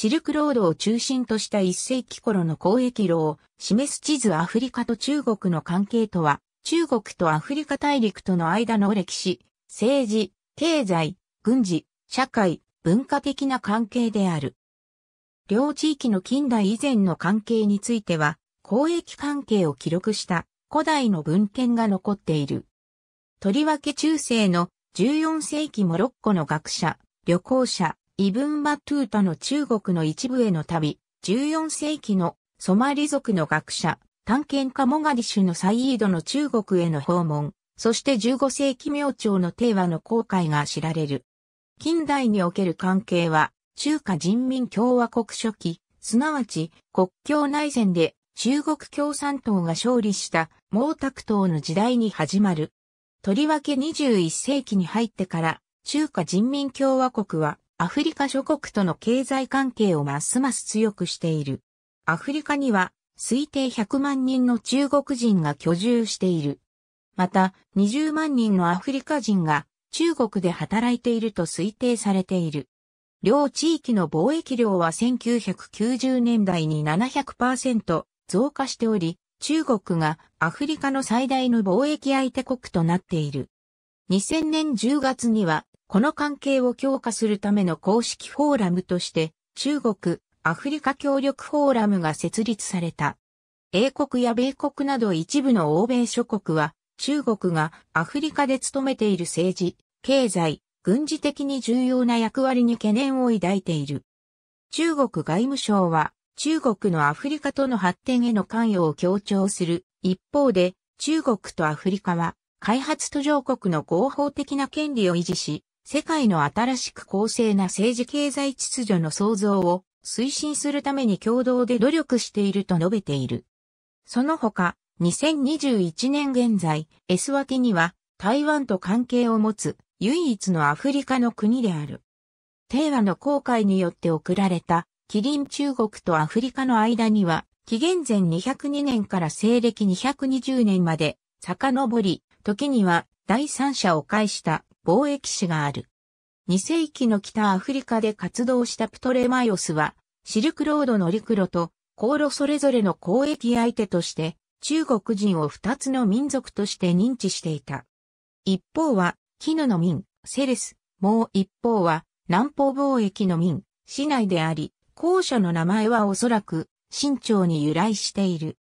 シルクロードを中心とした1世紀頃の交易路を示す地図アフリカと中国の関係とは、中国とアフリカ大陸との間の歴史、政治、経済、軍事、社会、文化的な関係である。両地域の近代以前の関係については、交易関係を記録した古代の文献が残っている。とりわけ中世の14世紀モロッコの学者、旅行者、イブン・バトゥータの中国の一部への旅、14世紀のソマリ族の学者、探検家モガディシュのサイードの中国への訪問、そして15世紀明朝の帝和の航海が知られる。近代における関係は、中華人民共和国初期、すなわち国境内戦で中国共産党が勝利した毛沢東の時代に始まる。とりわけ21世紀に入ってから中華人民共和国はアフリカ諸国との経済関係をますます強くしている。アフリカには推定100万人の中国人が居住している。また、20万人のアフリカ人が中国で働いていると推定されている。両地域の貿易量は1990年代に700%増加しており、中国がアフリカの最大の貿易相手国となっている。2000年10月にはこの関係を強化するための公式フォーラムとして、中国、アフリカ協力フォーラムが設立された。英国や米国など一部の欧米諸国は、中国がアフリカで務めている政治、経済、軍事的に重要な役割に懸念を抱いている。中国外務省は、中国のアフリカとの発展への関与を強調する。一方で、中国とアフリカは、開発途上国の合法的な権利を維持し、世界の新しく公正な政治経済秩序の創造を推進するために共同で努力していると述べている。その他、2021年現在、エスワティには台湾と関係を持つ唯一のアフリカの国である。帝和の航海によって送られたキリン中国とアフリカの間には、紀元前202年から西暦220年まで遡り、時には第三者を介した貿易史がある。2世紀の北アフリカで活動したプトレマイオスは、シルクロードの陸路と航路それぞれの交易相手として、中国人を2つの民族として認知していた。一方は、絹の民、セレス、もう一方は、南方貿易の民、市内であり、後者の名前はおそらく、新朝に由来している。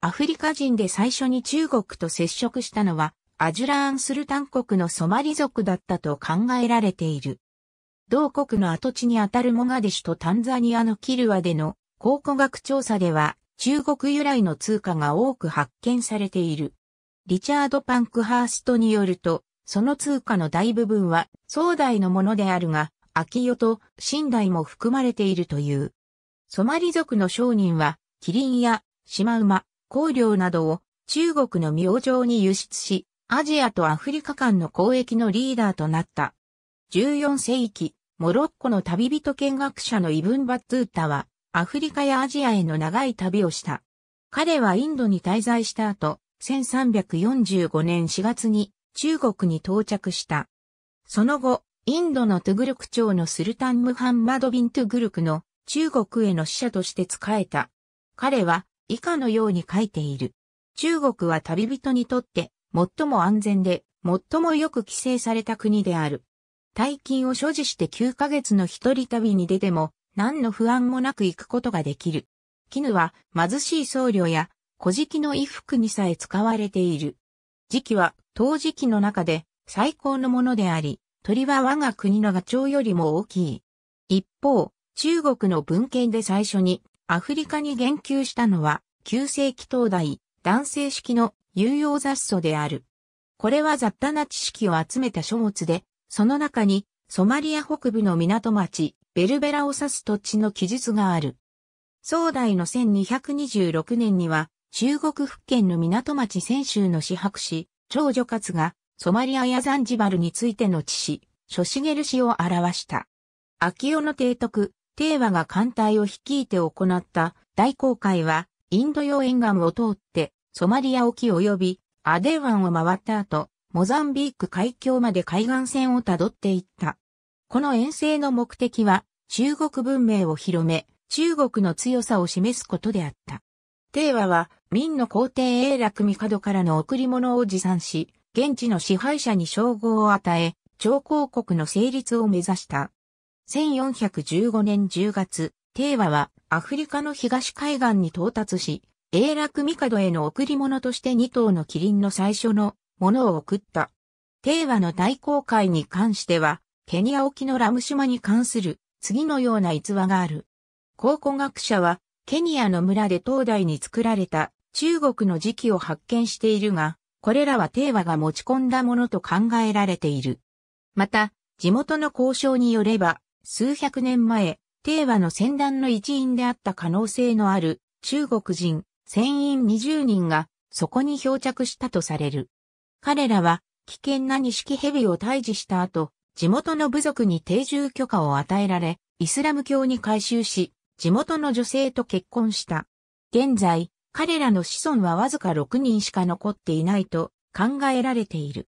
アフリカ人で最初に中国と接触したのは、アジュラーンスルタン国のソマリ族だったと考えられている。同国の跡地にあたるモガディシュとタンザニアのキルワでの考古学調査では中国由来の通貨が多く発見されている。リチャード・パンクハーストによると、その通貨の大部分は壮大のものであるが、秋代と寝台も含まれているという。ソマリ族の商人は、キリンやシマウマ、香料などを中国の明星に輸出し、アジアとアフリカ間の交易のリーダーとなった。14世紀、モロッコの旅人見学者のイブン・バットゥータは、アフリカやアジアへの長い旅をした。彼はインドに滞在した後、1345年4月に中国に到着した。その後、インドのトゥグルク朝のスルタン・ムハンマド・ビン・トゥグルクの中国への使者として仕えた。彼は以下のように書いている。中国は旅人にとって最も安全で、最もよく規制された国である。大金を所持して9ヶ月の一人旅に出ても、何の不安もなく行くことができる。絹は貧しい僧侶や、古事記の衣服にさえ使われている。時期は、陶磁器の中で最高のものであり、鳥は我が国のガチョウよりも大きい。一方、中国の文献で最初にアフリカに言及したのは、9世紀東大、男性式の有用雑草である。これは雑多な知識を集めた書物で、その中にソマリア北部の港町、ベルベラを指す土地の記述がある。宋代の1226年には、中国福建の港町泉州の四博士、長女勝が、ソマリアやザンジバルについての知識、諸茂氏を表した。秋代の提督、帝和が艦隊を率いて行った大航海は、インド洋沿岸を通って、ソマリア沖及び、アデー湾を回った後、モザンビーク海峡まで海岸線をたどっていった。この遠征の目的は、中国文明を広め、中国の強さを示すことであった。帝和は、明の皇帝永楽帝からの贈り物を持参し、現地の支配者に称号を与え、朝貢国の成立を目指した。1415年10月、帝和はアフリカの東海岸に到達し、永楽帝への贈り物として2頭のキリンの最初のものを送った。帝和の大航海に関しては、ケニア沖のラム島に関する次のような逸話がある。考古学者は、ケニアの村で東大に作られた中国の磁器を発見しているが、これらは帝和が持ち込んだものと考えられている。また、地元の交渉によれば、数百年前、帝和の戦団の一員であった可能性のある中国人、船員20人がそこに漂着したとされる。彼らは危険な錦蛇を退治した後、地元の部族に定住許可を与えられ、イスラム教に改宗し、地元の女性と結婚した。現在、彼らの子孫はわずか6人しか残っていないと考えられている。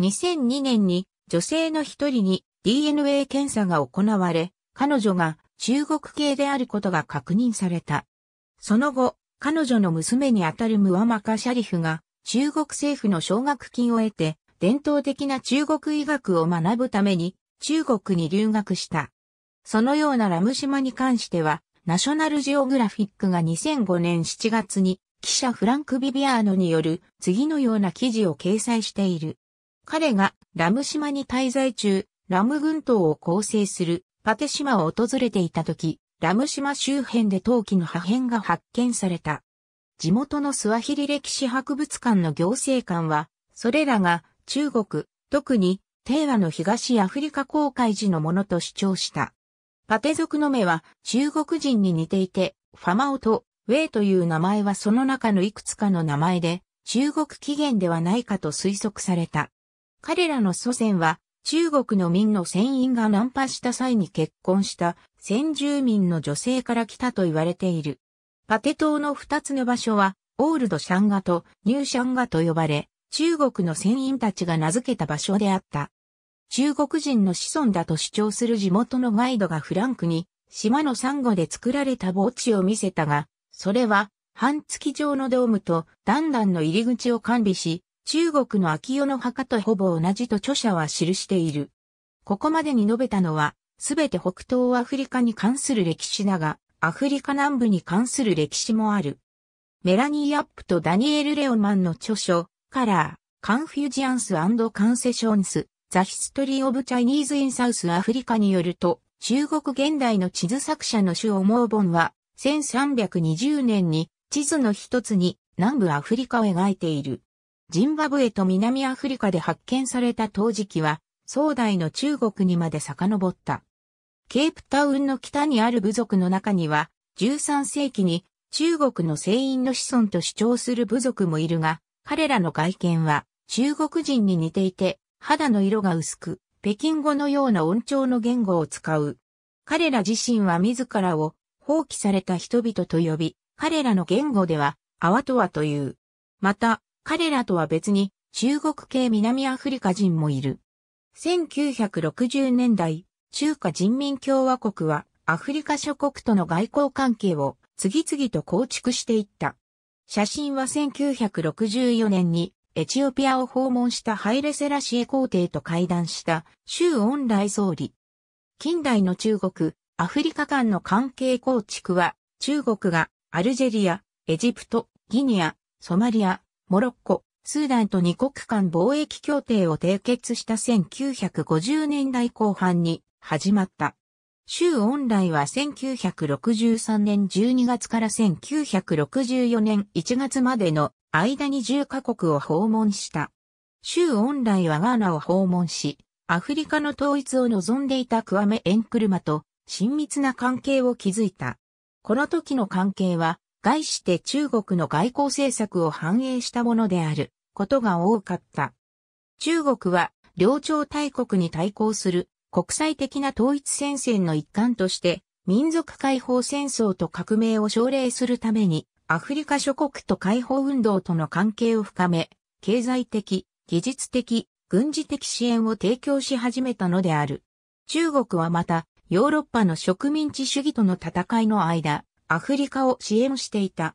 2002年に女性の一人に DNA 検査が行われ、彼女が中国系であることが確認された。その後、彼女の娘にあたるムワマカ・シャリフが中国政府の奨学金を得て伝統的な中国医学を学ぶために中国に留学した。そのようなラム島に関してはナショナルジオグラフィックが2005年7月に記者フランク・ビビアーノによる次のような記事を掲載している。彼がラム島に滞在中、ラム群島を構成するパテ島を訪れていた時、ラム島周辺で陶器の破片が発見された。地元のスワヒリ歴史博物館の行政官は、それらが中国、特に、帝和の東アフリカ公海時のものと主張した。パテ族の目は中国人に似ていて、ファマオとウェイという名前はその中のいくつかの名前で、中国起源ではないかと推測された。彼らの祖先は中国の民の船員が難破した際に結婚した先住民の女性から来たと言われている。パテ島の二つの場所は、オールドシャンガとニューシャンガと呼ばれ、中国の船員たちが名付けた場所であった。中国人の子孫だと主張する地元のガイドがフランクに、島のサンゴで作られた墓地を見せたが、それは、半月状のドームと段々の入り口を完備し、中国の秋代の墓とほぼ同じと著者は記している。ここまでに述べたのは、すべて北東アフリカに関する歴史だが、アフリカ南部に関する歴史もある。メラニー・アップとダニエル・レオマンの著書、カラー、カンフュージアンスカンセションス、ザ・ヒストリー・オブ・チャイニーズ・イン・サウス・アフリカによると、中国現代の地図作者の主思う本は、1320年に地図の一つに南部アフリカを描いている。ジンバブエと南アフリカで発見された陶磁器は、壮大の中国にまで遡った。ケープタウンの北にある部族の中には、13世紀に中国の聖院の子孫と主張する部族もいるが、彼らの外見は中国人に似ていて、肌の色が薄く、北京語のような音調の言語を使う。彼ら自身は自らを放棄された人々と呼び、彼らの言語では、アワトワという。また、彼らとは別に中国系南アフリカ人もいる。1960年代、中華人民共和国はアフリカ諸国との外交関係を次々と構築していった。写真は1964年にエチオピアを訪問したハイレセラシエ皇帝と会談した周恩来総理。近代の中国、アフリカ間の関係構築は中国がアルジェリア、エジプト、ギニア、ソマリア、モロッコ、スーダンと二国間貿易協定を締結した1950年代後半に始まった。州恩来は1963年12月から1964年1月までの間に10カ国を訪問した。州恩来はガーナを訪問し、アフリカの統一を望んでいたクアメ・エンクルマと親密な関係を築いた。この時の関係は概して中国の外交政策を反映したものであることが多かった。中国は領朝大国に対抗する国際的な統一戦線の一環として民族解放戦争と革命を奨励するためにアフリカ諸国と解放運動との関係を深め、経済的、技術的、軍事的支援を提供し始めたのである。中国はまた、ヨーロッパの植民地主義との戦いの間、アフリカを支援していた。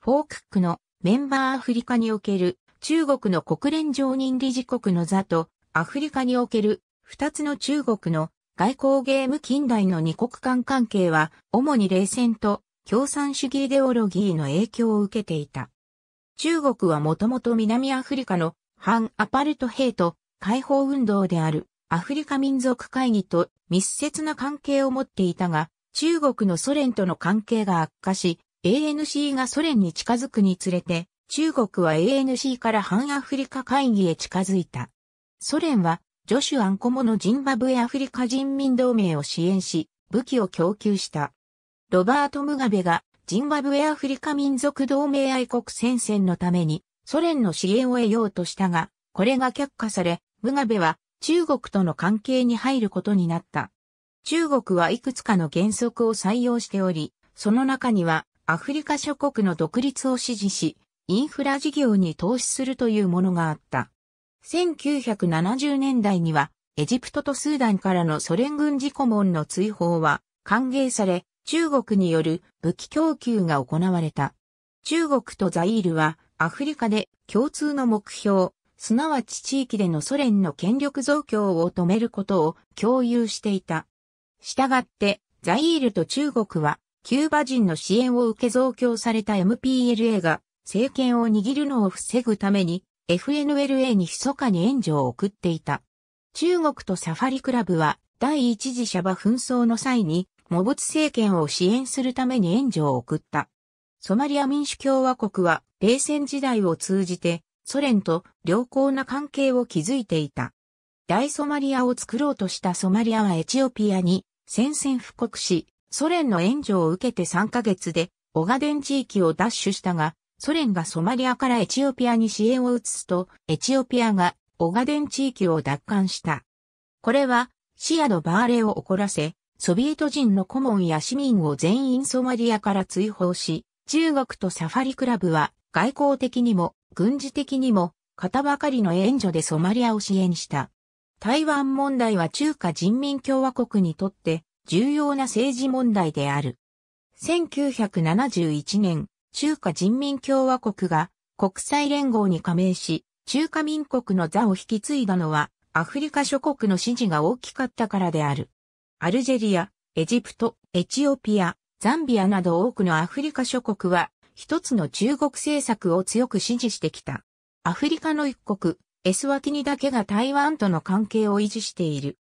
フォークックのメンバーアフリカにおける中国の国連常任理事国の座とアフリカにおける二つの中国の外交ゲーム近代の二国間関係は主に冷戦と共産主義イデオロギーの影響を受けていた。中国はもともと南アフリカの反アパルトヘイト解放運動であるアフリカ民族会議と密接な関係を持っていたが、中国のソ連との関係が悪化し、ANC がソ連に近づくにつれて、中国は ANC から反アフリカ会議へ近づいた。ソ連は、ジョシュ・アンコモのジンバブエアフリカ人民同盟を支援し、武器を供給した。ロバート・ムガベが、ジンバブエアフリカ民族同盟愛国戦線のために、ソ連の支援を得ようとしたが、これが却下され、ムガベは中国との関係に入ることになった。中国はいくつかの原則を採用しており、その中にはアフリカ諸国の独立を支持し、インフラ事業に投資するというものがあった。1970年代には、エジプトとスーダンからのソ連軍事顧問の追放は歓迎され、中国による武器供給が行われた。中国とザイールはアフリカで共通の目標、すなわち地域でのソ連の権力増強を止めることを共有していた。したがって、ザイールと中国は、キューバ人の支援を受け増強された MPLA が、政権を握るのを防ぐために、FNLA に密かに援助を送っていた。中国とサファリクラブは、第一次シャバ紛争の際に、モブツ政権を支援するために援助を送った。ソマリア民主共和国は、冷戦時代を通じて、ソ連と良好な関係を築いていた。大ソマリアを作ろうとしたソマリアはエチオピアに宣戦布告し、ソ連の援助を受けて3ヶ月で、オガデン地域を奪取したが、ソ連がソマリアからエチオピアに支援を移すと、エチオピアがオガデン地域を奪還した。これは、シアのバーレを怒らせ、ソビエト人の顧問や市民を全員ソマリアから追放し、中国とサファリクラブは外交的にも軍事的にも型ばかりの援助でソマリアを支援した。台湾問題は中華人民共和国にとって重要な政治問題である。1971年、中華人民共和国が国際連合に加盟し、中華民国の座を引き継いだのは、アフリカ諸国の支持が大きかったからである。アルジェリア、エジプト、エチオピア、ザンビアなど多くのアフリカ諸国は、一つの中国政策を強く支持してきた。アフリカの一国、エスワティニだけが台湾との関係を維持している。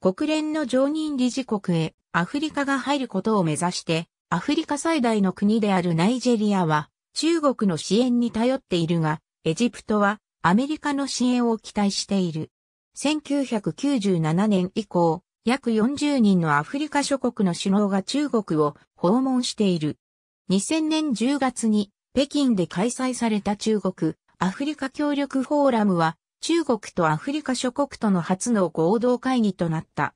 国連の常任理事国へアフリカが入ることを目指して、アフリカ最大の国であるナイジェリアは中国の支援に頼っているが、エジプトはアメリカの支援を期待している。1997年以降、約40人のアフリカ諸国の首脳が中国を訪問している。2000年10月に北京で開催された中国アフリカ協力フォーラムは中国とアフリカ諸国との初の合同会議となった。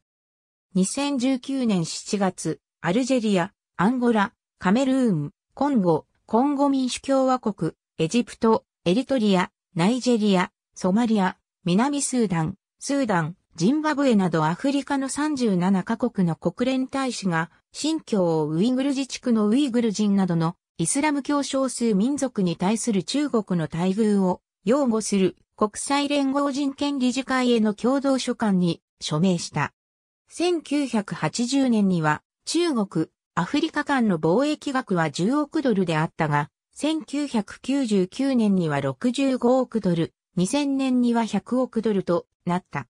2019年7月、アルジェリア、アンゴラ、カメルーン、コンゴ、コンゴ民主共和国、エジプト、エリトリア、ナイジェリア、ソマリア、南スーダン、スーダン、ジンバブエなどアフリカの37カ国の国連大使が、新疆ウイグル自治区のウイグル人などのイスラム教少数民族に対する中国の待遇を擁護する国際連合人権理事会への共同書簡に署名した。1980年には中国、アフリカ間の貿易額は10億ドルであったが、1999年には65億ドル、2000年には100億ドルとなった。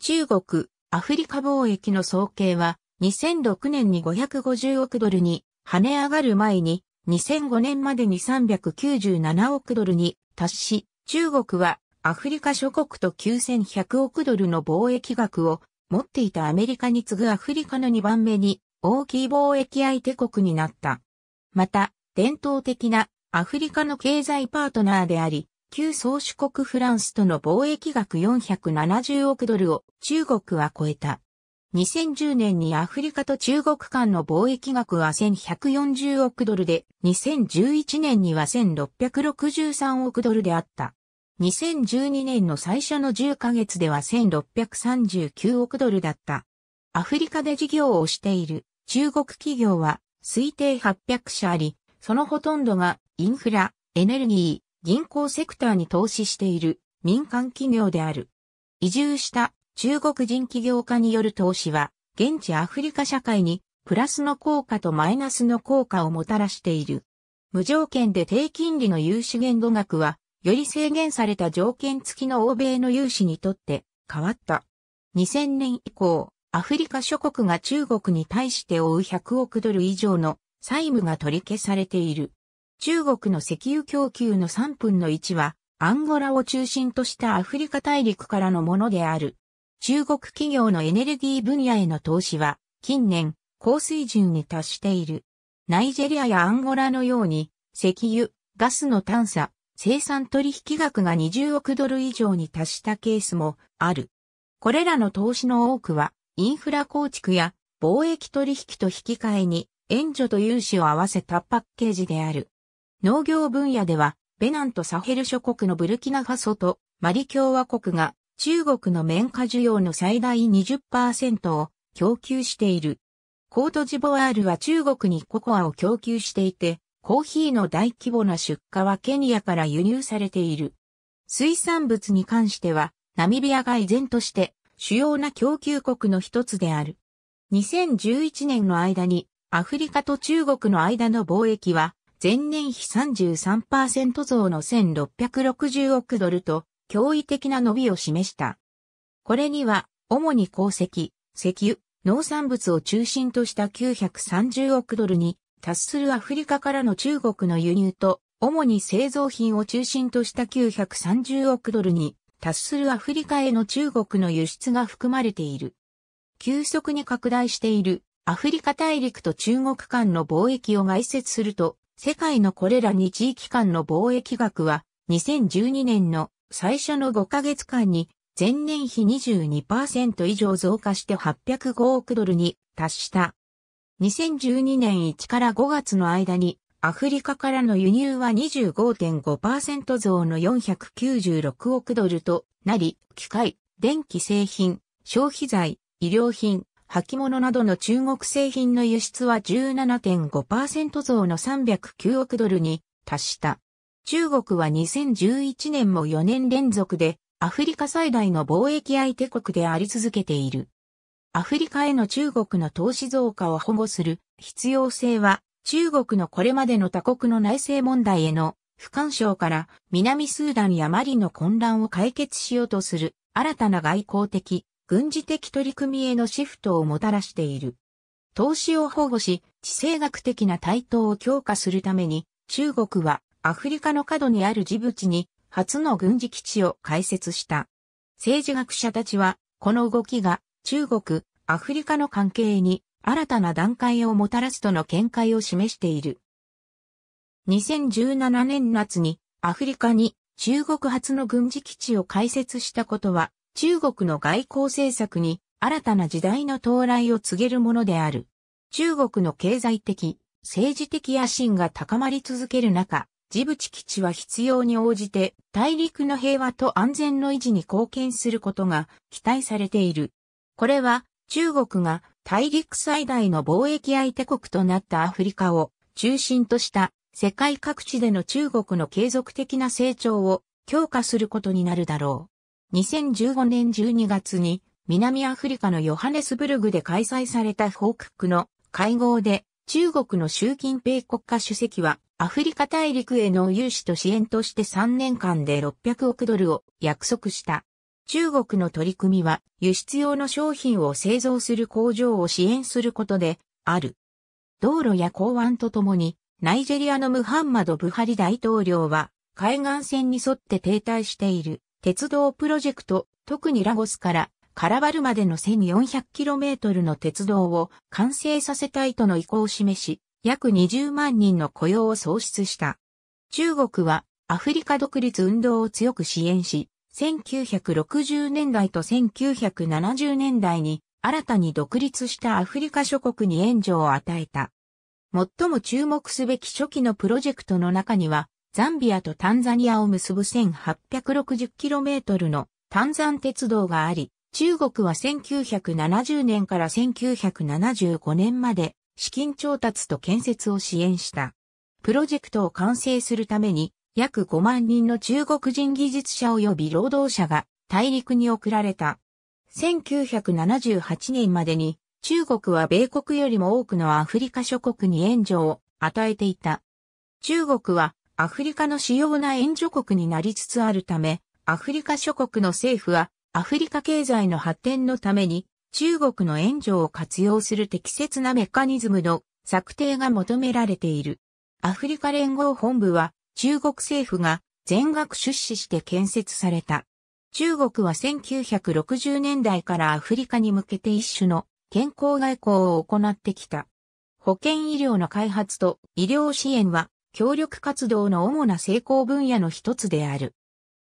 中国、アフリカ貿易の総計は2006年に550億ドルに跳ね上がる前に2005年までに397億ドルに達し、中国はアフリカ諸国と9100億ドルの貿易額を持っていたアメリカに次ぐアフリカの2番目に大きい貿易相手国になった。また、伝統的なアフリカの経済パートナーであり、旧宗主国フランスとの貿易額470億ドルを中国は超えた。2010年にアフリカと中国間の貿易額は1140億ドルで、2011年には1663億ドルであった。2012年の最初の10ヶ月では1639億ドルだった。アフリカで事業をしている中国企業は推定800社あり、そのほとんどがインフラ、エネルギー、銀行セクターに投資している民間企業である。移住した中国人起業家による投資は、現地アフリカ社会にプラスの効果とマイナスの効果をもたらしている。無条件で低金利の融資限度額はより制限された条件付きの欧米の融資にとって変わった。2000年以降、アフリカ諸国が中国に対して負う100億ドル以上の債務が取り消されている。中国の石油供給の3分の1は、アンゴラを中心としたアフリカ大陸からのものである。中国企業のエネルギー分野への投資は、近年、高水準に達している。ナイジェリアやアンゴラのように、石油、ガスの探査、生産取引額が20億ドル以上に達したケースもある。これらの投資の多くは、インフラ構築や貿易取引と引き換えに援助と融資を合わせたパッケージである。農業分野では、ベナンとサヘル諸国のブルキナファソとマリ共和国が中国の綿花需要の最大20%を供給している。コートジボワールは中国にココアを供給していて、コーヒーの大規模な出荷はケニアから輸入されている。水産物に関しては、ナミビアが依然として主要な供給国の一つである。2011年の間にアフリカと中国の間の貿易は前年比33%増の1660億ドルと驚異的な伸びを示した。これには主に鉱石、石油、農産物を中心とした930億ドルに達するアフリカからの中国の輸入と、主に製造品を中心とした930億ドルに達するアフリカへの中国の輸出が含まれている。急速に拡大しているアフリカ大陸と中国間の貿易を外接すると、世界のこれら2地域間の貿易額は2012年の最初の5ヶ月間に前年比22%以上増加して805億ドルに達した。2012年1から5月の間にアフリカからの輸入は25.5%増の496億ドルとなり、機械、電気製品、消費財、医療品、履物などの中国製品の輸出は17.5%増の309億ドルに達した。中国は2011年も4年連続でアフリカ最大の貿易相手国であり続けている。アフリカへの中国の投資増加を保護する必要性は、中国のこれまでの他国の内政問題への不干渉から南スーダンやマリの混乱を解決しようとする新たな外交的、軍事的取り組みへのシフトをもたらしている。投資を保護し、地政学的な対等を強化するために、中国はアフリカの角にあるジブチに初の軍事基地を開設した。政治学者たちは、この動きが中国、アフリカの関係に新たな段階をもたらすとの見解を示している。2017年夏にアフリカに中国初の軍事基地を開設したことは中国の外交政策に新たな時代の到来を告げるものである。中国の経済的、政治的野心が高まり続ける中、ジブチ基地は必要に応じて大陸の平和と安全の維持に貢献することが期待されている。これは中国が大陸最大の貿易相手国となったアフリカを中心とした世界各地での中国の継続的な成長を強化することになるだろう。2015年12月に南アフリカのヨハネスブルグで開催された報告の会合で中国の習近平国家主席はアフリカ大陸への融資と支援として3年間で600億ドルを約束した。中国の取り組みは輸出用の商品を製造する工場を支援することである。道路や港湾とともに、ナイジェリアのムハンマド・ブハリ大統領は、海岸線に沿って停滞している鉄道プロジェクト、特にラゴスからカラバルまでの 1400km の鉄道を完成させたいとの意向を示し、約20万人の雇用を創出した。中国はアフリカ独立運動を強く支援し、1960年代と1970年代に新たに独立したアフリカ諸国に援助を与えた。最も注目すべき初期のプロジェクトの中には、ザンビアとタンザニアを結ぶ 1860km のザ山鉄道があり、中国は1970年から1975年まで資金調達と建設を支援した。プロジェクトを完成するために約5万人の中国人技術者及び労働者が大陸に送られた。1978年までに中国は米国よりも多くのアフリカ諸国に援助を与えていた。中国はアフリカの主要な援助国になりつつあるため、アフリカ諸国の政府はアフリカ経済の発展のために中国の援助を活用する適切なメカニズムの策定が求められている。アフリカ連合本部は中国政府が全額出資して建設された。中国は1960年代からアフリカに向けて一種の健康外交を行ってきた。保健医療の開発と医療支援は協力活動の主な成功分野の一つである。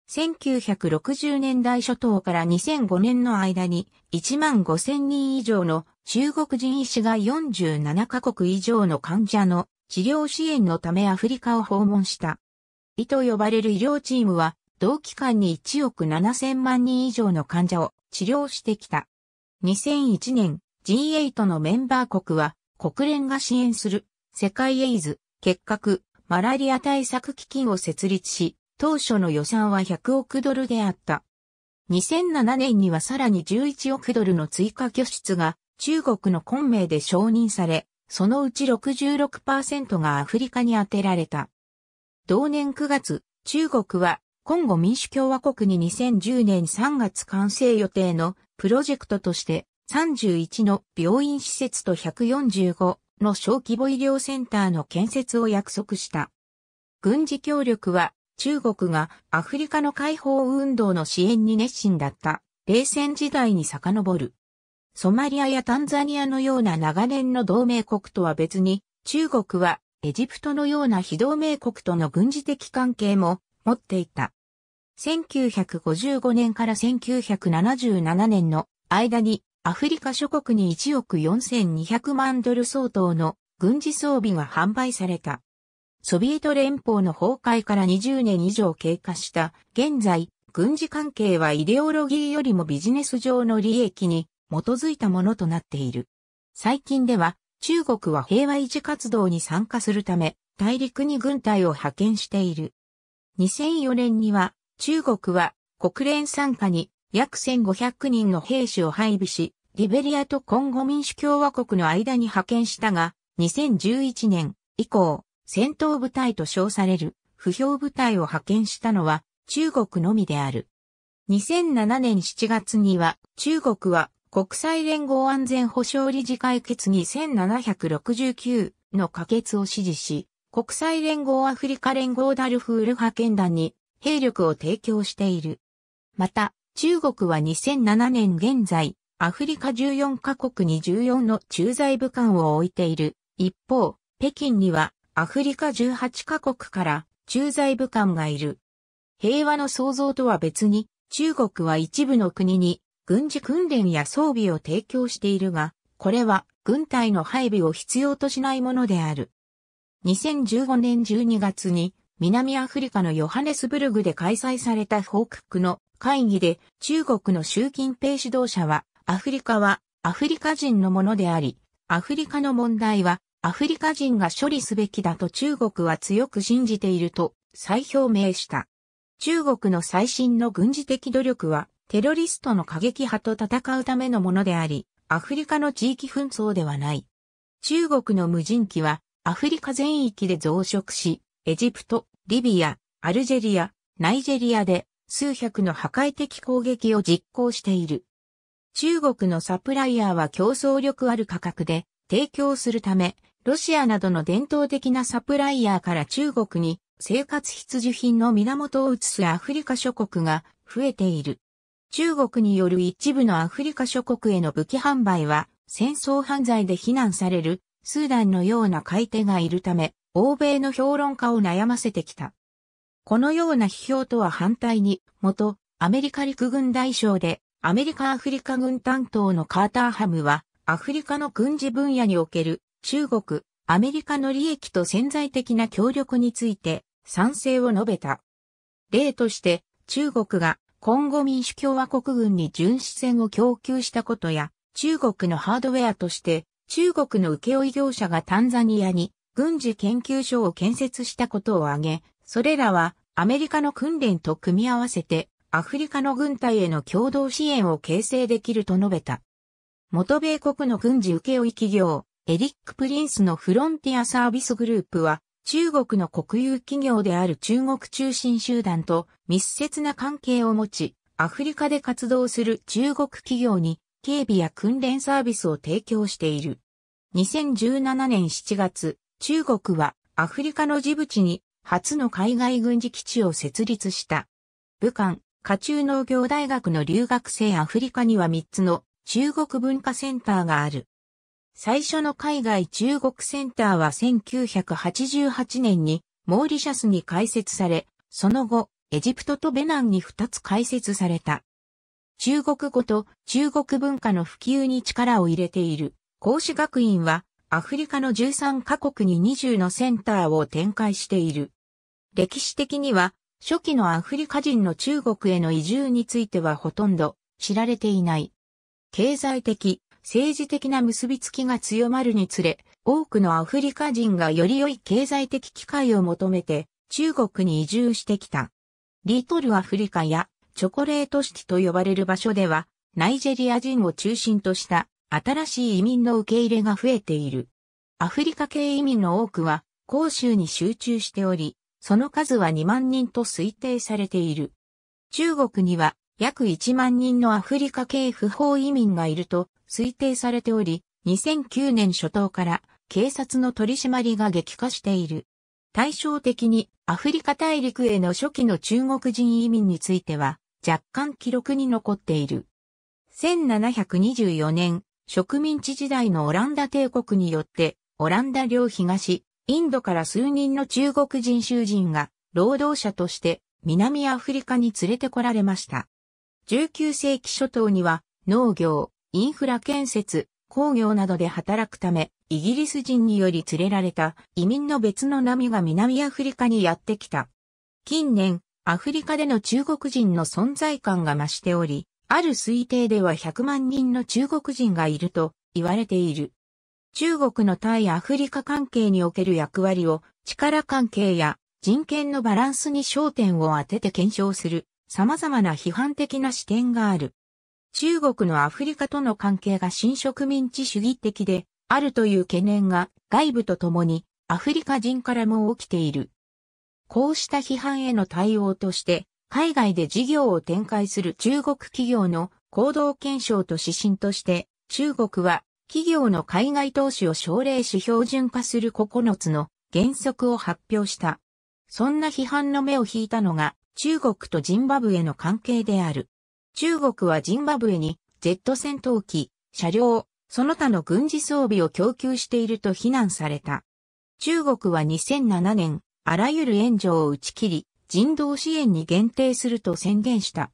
1960年代初頭から2005年の間に1万5000人以上の中国人医師が47カ国以上の患者の治療支援のためアフリカを訪問した。医と呼ばれる医療チームは、同期間に1億7000万人以上の患者を治療してきた。2001年、G8 のメンバー国は、国連が支援する、世界エイズ、結核、マラリア対策基金を設立し、当初の予算は100億ドルであった。2007年にはさらに11億ドルの追加拠出が中国の昆明で承認され、そのうち66%がアフリカに充てられた。同年9月、中国は、今後民主共和国に2010年3月完成予定のプロジェクトとして、31の病院施設と145の小規模医療センターの建設を約束した。軍事協力は中国がアフリカの解放運動の支援に熱心だった冷戦時代に遡る。ソマリアやタンザニアのような長年の同盟国とは別に、中国はエジプトのような非同盟国との軍事的関係も持っていた。1955年から1977年の間にアフリカ諸国に1億4200万ドル相当の軍事装備が販売された。ソビエト連邦の崩壊から20年以上経過した現在、軍事関係はイデオロギーよりもビジネス上の利益に基づいたものとなっている。最近では、中国は平和維持活動に参加するため、大陸に軍隊を派遣している。2004年には、中国は国連参加に約1500人の兵士を配備し、リベリアとコンゴ民主共和国の間に派遣したが、2011年以降、戦闘部隊と称される不評部隊を派遣したのは中国のみである。2007年7月には中国は国際連合安全保障理事会決議1769の可決を支持し、国際連合アフリカ連合ダルフール派遣団に兵力を提供している。また、中国は2007年現在、アフリカ14カ国に14の駐在武官を置いている。一方、北京にはアフリカ18カ国から駐在武官がいる。平和の創造とは別に、中国は一部の国に軍事訓練や装備を提供しているが、これは軍隊の配備を必要としないものである。2015年12月に南アフリカのヨハネスブルグで開催された報告の会議で中国の習近平指導者はアフリカはアフリカ人のものであり、アフリカの問題はアフリカ人が処理すべきだと中国は強く信じていると再表明した。中国の最新の軍事的努力はテロリストの過激派と戦うためのものであり、アフリカの地域紛争ではない。中国の無人機はアフリカ全域で増殖し、エジプト、リビア、アルジェリア、ナイジェリアで数百の破壊的攻撃を実行している。中国のサプライヤーは競争力ある価格で提供するため、ロシアなどの伝統的なサプライヤーから中国に生活必需品の源を移すアフリカ諸国が増えている。中国による一部のアフリカ諸国への武器販売は戦争犯罪で非難されるスーダンのような買い手がいるため、欧米の評論家を悩ませてきた。このような批評とは反対に、元アメリカ陸軍大将でアメリカアフリカ軍担当のカーターハムは、アフリカの軍事分野における中国、アメリカの利益と潜在的な協力について賛成を述べた。例として、中国がコンゴ民主共和国軍に巡視船を供給したことや、中国のハードウェアとして、中国の請負業者がタンザニアに軍事研究所を建設したことを挙げ、それらはアメリカの訓練と組み合わせてアフリカの軍隊への共同支援を形成できると述べた。元米国の軍事請負企業、エリック・プリンスのフロンティアサービスグループは、中国の国有企業である中国中心集団と密接な関係を持ち、アフリカで活動する中国企業に警備や訓練サービスを提供している。2017年7月、中国はアフリカのジブチに初の海外軍事基地を設立した。武漢、下中農業大学の留学生アフリカには3つの中国文化センターがある。最初の海外中国センターは1988年にモーリシャスに開設され、その後、エジプトとベナンに2つ開設された。中国語と中国文化の普及に力を入れている孔子学院はアフリカの13カ国に20のセンターを展開している。歴史的には初期のアフリカ人の中国への移住についてはほとんど知られていない。経済的、政治的な結びつきが強まるにつれ、多くのアフリカ人がより良い経済的機会を求めて中国に移住してきた。リトルアフリカやチョコレートシティと呼ばれる場所では、ナイジェリア人を中心とした新しい移民の受け入れが増えている。アフリカ系移民の多くは、広州に集中しており、その数は2万人と推定されている。中国には約1万人のアフリカ系不法移民がいると推定されており、2009年初頭から警察の取り締まりが激化している。対照的にアフリカ大陸への初期の中国人移民については若干記録に残っている。1724年、植民地時代のオランダ帝国によって、オランダ領東、インドから数人の中国人囚人が労働者として南アフリカに連れてこられました。19世紀初頭には農業、インフラ建設、工業などで働くため、イギリス人により連れられた移民の別の波が南アフリカにやってきた。近年、アフリカでの中国人の存在感が増しており、ある推定では100万人の中国人がいると言われている。中国の対アフリカ関係における役割を力関係や人権のバランスに焦点を当てて検証する様々な批判的な視点がある。中国のアフリカとの関係が新植民地主義的であるという懸念が外部と共にアフリカ人からも起きている。こうした批判への対応として、海外で事業を展開する中国企業の行動検証と指針として、中国は企業の海外投資を奨励し標準化する9つの原則を発表した。そんな批判の目を引いたのが中国とジンバブエの関係である。中国はジンバブエに、Z 戦闘機、車両、その他の軍事装備を供給していると非難された。中国は2007年、あらゆる援助を打ち切り、人道支援に限定すると宣言した。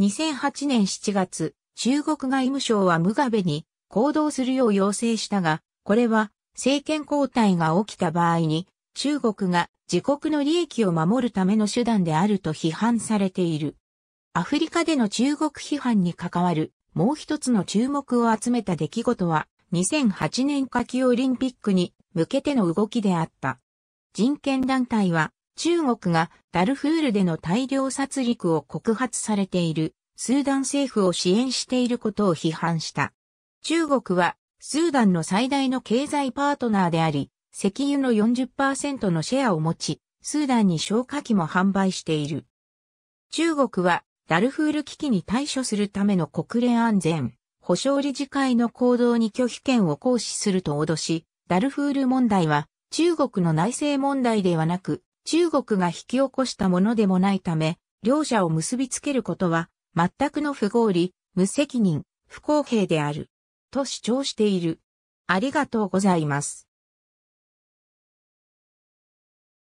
2008年7月、中国外務省はムガベに行動するよう要請したが、これは政権交代が起きた場合に中国が自国の利益を守るための手段であると批判されている。アフリカでの中国批判に関わるもう一つの注目を集めた出来事は2008年夏季オリンピックに向けての動きであった。人権団体は中国がダルフールでの大量殺戮を告発されているスーダン政府を支援していることを批判した。中国はスーダンの最大の経済パートナーであり、石油の40%のシェアを持ち、スーダンに消火器も販売している。中国はダルフール危機に対処するための国連安全保障理事会の行動に拒否権を行使すると脅し、ダルフール問題は中国の内政問題ではなく、中国が引き起こしたものでもないため、両者を結びつけることは全くの不合理、無責任、不公平である。と主張している。ありがとうございます。